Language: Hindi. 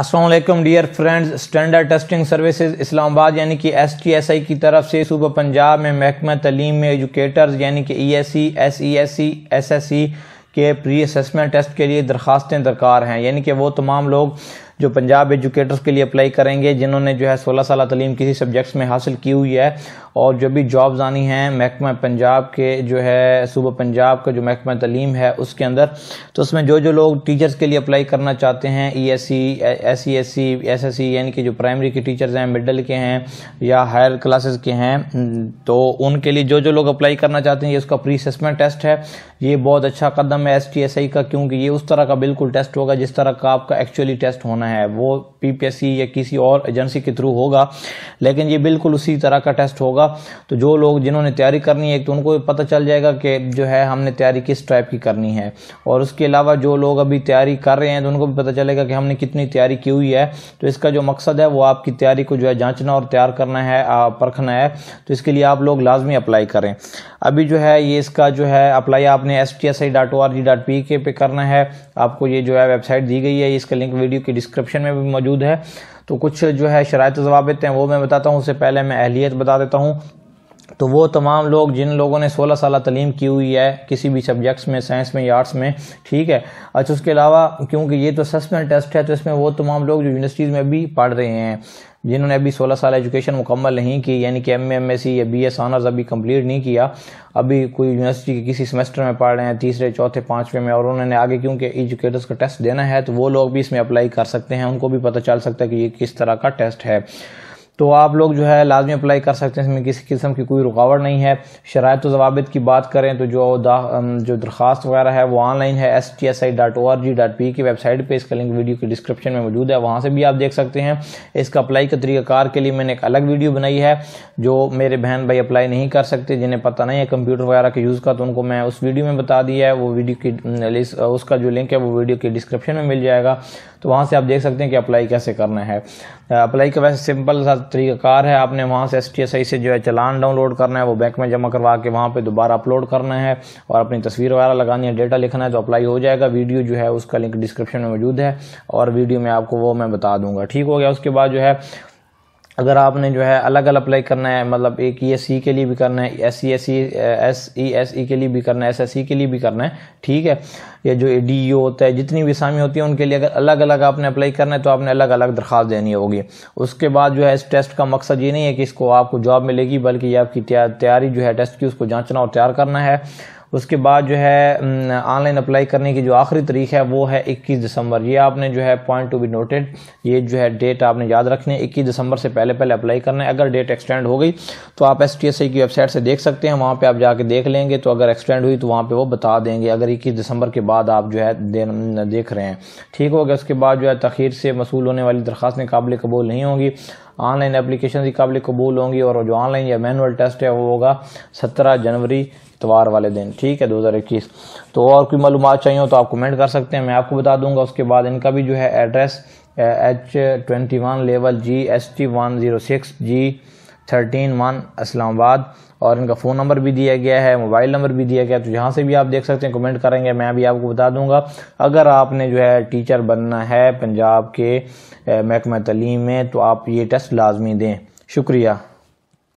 Aslam dear friends standard testing services Islamabad यानी कि एस टी एस आई की तरफ से सुबह पंजाब में महकमा तलीम में एजुकेटर्स यानी कि E S C S E S C S S C के प्री असमेंट टेस्ट के लिए दरखास्तें दरकार हैं यानी कि वो तमाम लोग जो पंजाब एजुकेटर्स के लिए अप्लाई करेंगे जिन्होंने जो है सोलह साल तलीम किसी सब्जेक्ट्स में हासिल की हुई है और जो भी जॉब्स आनी हैं महकमा पंजाब के जो है सूबह पंजाब का जो महकमा तलीम है उसके अंदर तो उसमें जो जो लोग टीचर्स के लिए अप्लाई करना चाहते हैं E S C S C S C S S C यानी कि जो प्राइमरी के टीचर्स हैं मिडल के हैं या हायर क्लासेस के हैं तो उनके लिए जो जो लोग अप्लाई करना चाहते हैं ये उसका प्री असेसमेंट टेस्ट है ये बहुत अच्छा कदम है एस टी एस आई का क्योंकि ये उस तरह का बिल्कुल टेस्ट होगा जिस तरह का आपका एक्चुअली टेस्ट होना है है वो पीपीएससी या किसी और एजेंसी के थ्रू होगा लेकिन ये बिल्कुल उसी तरह का टेस्ट होगा तो जो लोग जिन्होंने तैयारी करनी है तो उनको पता चल जाएगा कि जो है हमने तैयारी किस टाइप की करनी है और उसके अलावा जो लोग अभी तैयारी कर रहे हैं तो उनको भी पता चलेगा कि हमने कितनी तैयारी की हुई है तो इसका जो मकसद है वो आपकी तैयारी को जो है जाँचना और तैयार करना है परखना है तो इसके लिए आप लोग लाजमी अप्लाई करें अभी जो है ये इसका जो है अप्लाई आपने S T S I dot O R G dot P K पे करना है आपको ये जो है वेबसाइट दी गई है इसका लिंक वीडियो की डिस्क्रिप्शन डिस्क्रिप्शन में भी मौजूद है तो कुछ जो है शरात जवाबित हैं वो मैं बताता हूँ उससे पहले मैं अहलियत बता देता हूँ तो वो तमाम लोग जिन लोगों ने 16 साल तलीम की हुई है किसी भी सब्जेक्ट्स में साइंस में या आर्ट्स में ठीक है अच्छा उसके अलावा क्योंकि ये तो सस्पेंड टेस्ट है तो इसमें वो तमाम लोग जो यूनिवर्सिटीज़ में भी पढ़ रहे हैं जिन्होंने अभी 16 साल एजुकेशन मुकम्मल नहीं की यानी कि एम एम एस सी या बी एस ऑनर्स अभी कम्प्लीट नहीं किया अभी कोई यूनिवर्सिटी के किसी सेमेस्टर में पढ़ रहे हैं तीसरे चौथे पाँचवें में और उन्होंने आगे क्योंकि एजुकेटर्स का टेस्ट देना है तो वो लोग भी इसमें अप्लाई कर सकते हैं उनको भी पता चल सकता है कि ये किस तरह का टेस्ट है तो आप लोग जो है लाजमी अप्लाई कर सकते हैं इसमें किसी किस्म की कोई रुकावट नहीं है शराय तो जवाब की बात करें तो जो जो दरख्वास्त वगैरह है वो ऑनलाइन है S T S I dot O R G dot P की वेबसाइट पर इसका लिंक वीडियो के डिस्क्रिप्शन में मौजूद है वहाँ से भी आप देख सकते हैं इसका अप्लाई तरीका तरीक़ाकार के लिए मैंने एक अलग वीडियो बनाई है जो मेरे बहन भाई अप्लाई नहीं कर सकते जिन्हें पता नहीं है कंप्यूटर वगैरह के यूज़ का तो उनको मैं उस वीडियो में बता दिया है वो वीडियो की उसका जो लिंक है वो वीडियो के डिस्क्रिप्शन में मिल जाएगा तो वहाँ से आप देख सकते हैं कि अप्लाई कैसे करना है अप्लाई का वैसे सिंपल सा तरीक़ाकार है आपने वहाँ से एस टी एस आई से जो है चलान डाउनलोड करना है वो बैंक में जमा करवा के वहाँ पे दोबारा अपलोड करना है और अपनी तस्वीर वगैरह लगानी है डेटा लिखना है तो अप्लाई हो जाएगा वीडियो जो है उसका लिंक डिस्क्रिप्शन में मौजूद है और वीडियो में आपको वो मैं बता दूंगा ठीक हो गया उसके बाद जो है अगर आपने जो है अलग अलग अप्लाई करना है मतलब एक ई एस सी के लिए भी करना है S C S C S E S E के लिए भी करना है एस एस सी के लिए भी करना है ठीक है या जो डी ई e होता है जितनी भी असामी होती है उनके लिए अगर अलग अलग आपने अप्लाई करना है तो आपने अलग अलग दरख्वास्त देनी होगी उसके बाद जो है इस टेस्ट का मकसद ये नहीं है कि इसको आपको जॉब मिलेगी बल्कि ये आपकी तैयारी जो है टेस्ट की उसको जाँचना और तैयार करना है उसके बाद जो है ऑनलाइन अप्लाई करने की जो आखिरी तारीख है वो है 21 दिसंबर ये आपने जो है पॉइंट टू बी नोटेड ये जो है डेट आपने याद रखनी है इक्कीस दिसंबर से पहले पहले अप्लाई करना है अगर डेट एक्सटेंड हो गई तो आप एस की वेबसाइट से देख सकते हैं वहाँ पर आप जाके देख लेंगे तो अगर एक्सटेंड हुई तो वहाँ पर वो बता देंगे अगर इक्कीस दिसंबर के बाद आप जो है देख रहे हैं ठीक हो गया उसके बाद जो है तखीर से मसूल होने वाली दरख्वास्तें काबिल कबूल नहीं होंगी ऑनलाइन एप्लीकेशन की काबिल कबूल होंगी और जो ऑनलाइन या मैनुअल टेस्ट है वो होगा सत्रह जनवरी इतवार वाले दिन ठीक है 2021 तो और कोई मालूम चाहिए हो तो आप कमेंट कर सकते हैं मैं आपको बता दूंगा उसके बाद इनका भी जो है address H twenty one level G S T one zero six G thirteen one Islamabad और इनका फ़ोन नंबर भी दिया गया है मोबाइल नंबर भी दिया गया है तो यहाँ से भी आप देख सकते हैं कमेंट करेंगे मैं भी आपको बता दूंगा अगर आपने जो है टीचर बनना है पंजाब के महकमा तलीम में तो आप ये टेस्ट लाजमी दें शुक्रिया